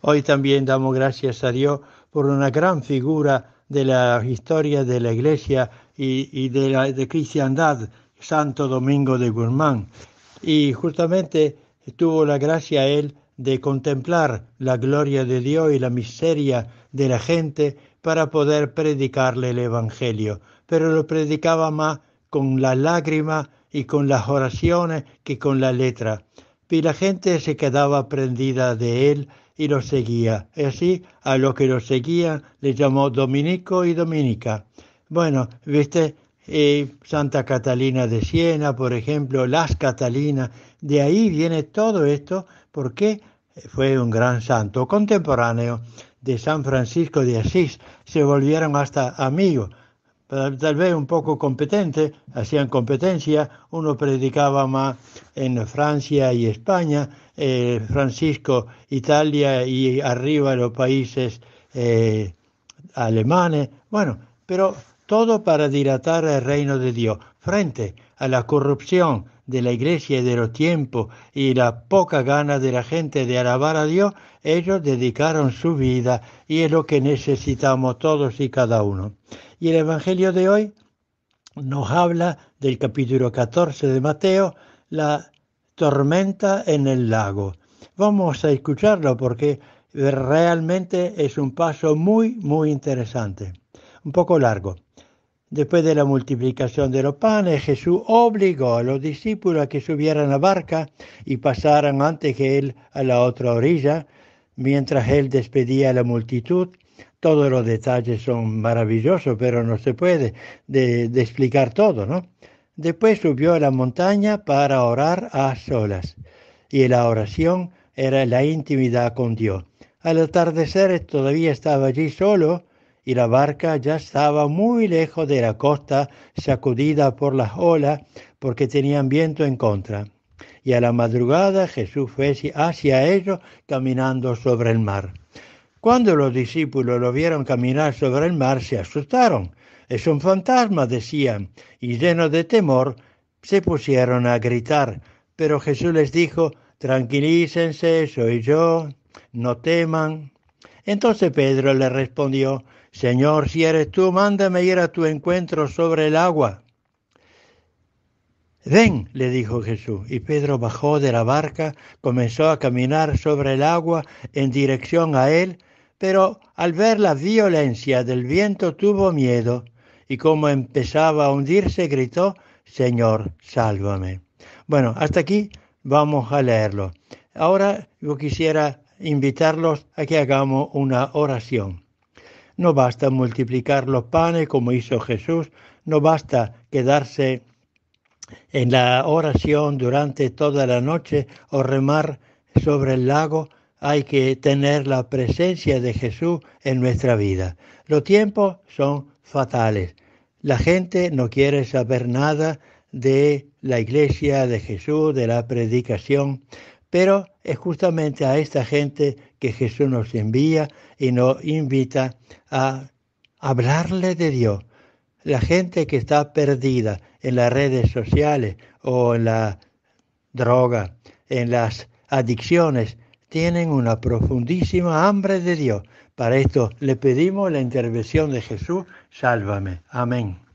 Hoy también damos gracias a Dios por una gran figura de la historia de la Iglesia y, de la cristiandad, Santo Domingo de Guzmán. Y justamente tuvo la gracia él de contemplar la gloria de Dios y la miseria de la gente para poder predicarle el Evangelio. Pero lo predicaba más con la lágrima y con las oraciones que con la letra y la gente se quedaba prendida de él y lo seguía. Y así a los que lo seguían le llamó Dominico y Dominica. Bueno, viste, Santa Catalina de Siena, por ejemplo, las Catalinas, de ahí viene todo esto porque fue un gran santo contemporáneo de San Francisco de Asís, se volvieron hasta amigos tal vez un poco competente, hacían competencia, uno predicaba más en Francia y España, eh, Francisco, Italia y arriba los países eh, alemanes, bueno, pero todo para dilatar el reino de Dios frente a la corrupción de la iglesia y de los tiempos y la poca gana de la gente de alabar a Dios, ellos dedicaron su vida y es lo que necesitamos todos y cada uno. Y el Evangelio de hoy nos habla del capítulo 14 de Mateo, la tormenta en el lago. Vamos a escucharlo porque realmente es un paso muy, muy interesante, un poco largo. Después de la multiplicación de los panes, Jesús obligó a los discípulos a que subieran a barca y pasaran antes que él a la otra orilla, mientras él despedía a la multitud. Todos los detalles son maravillosos, pero no se puede de, explicar todo, ¿no? Después subió a la montaña para orar a solas, y la oración era la intimidad con Dios. Al atardecer todavía estaba allí solo, y la barca ya estaba muy lejos de la costa, sacudida por las olas, porque tenían viento en contra. Y a la madrugada Jesús fue hacia ellos caminando sobre el mar. Cuando los discípulos lo vieron caminar sobre el mar, se asustaron. Es un fantasma, decían, y llenos de temor, se pusieron a gritar. Pero Jesús les dijo, tranquilícense, soy yo, no teman. Entonces Pedro le respondió, Señor, si eres tú, mándame ir a tu encuentro sobre el agua. Ven, le dijo Jesús, y Pedro bajó de la barca, comenzó a caminar sobre el agua en dirección a él, pero al ver la violencia del viento tuvo miedo, y como empezaba a hundirse, gritó, Señor, sálvame. Bueno, hasta aquí vamos a leerlo. Ahora yo quisiera invitarlos a que hagamos una oración. No basta multiplicar los panes como hizo Jesús, no basta quedarse en la oración durante toda la noche o remar sobre el lago, hay que tener la presencia de Jesús en nuestra vida. Los tiempos son fatales. La gente no quiere saber nada de la iglesia de Jesús, de la predicación. Pero es justamente a esta gente que Jesús nos envía y nos invita a hablarle de Dios. La gente que está perdida en las redes sociales o en la droga, en las adicciones, tienen una profundísima hambre de Dios. Para esto le pedimos la intervención de Jesús, sálvame. Amén.